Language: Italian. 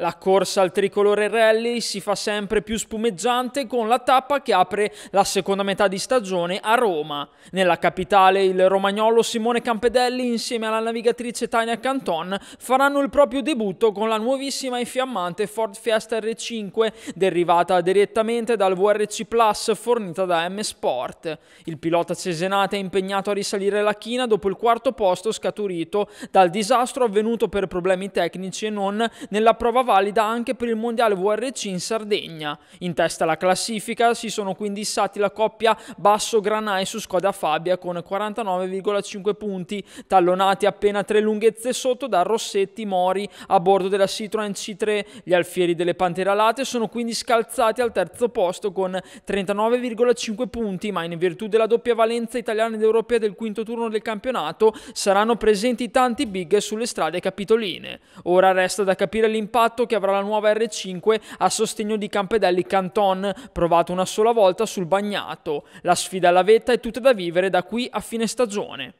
La corsa al tricolore rally si fa sempre più spumeggiante con la tappa che apre la seconda metà di stagione a Roma. Nella capitale il romagnolo Simone Campedelli insieme alla navigatrice Tania Canton faranno il proprio debutto con la nuovissima e fiammante Ford Fiesta R5 derivata direttamente dal VRC Plus fornita da M Sport. Il pilota cesenate è impegnato a risalire la china dopo il quarto posto scaturito dal disastro avvenuto per problemi tecnici e non nella prova valida anche per il mondiale VRC in Sardegna. In testa alla classifica si sono quindi issati la coppia Basso-Granai su Scoda Fabia con 49,5 punti, tallonati appena tre lunghezze sotto da Rossetti Mori a bordo della Citroën C3. Gli alfieri delle Pantera Alate sono quindi scalzati al terzo posto con 39,5 punti, ma in virtù della doppia valenza italiana ed europea del quinto turno del campionato saranno presenti tanti big sulle strade capitoline. Ora resta da capire l'impatto impatto che avrà la nuova R5 a sostegno di Campedelli Canton, provato una sola volta sul bagnato. La sfida alla vetta è tutta da vivere da qui a fine stagione.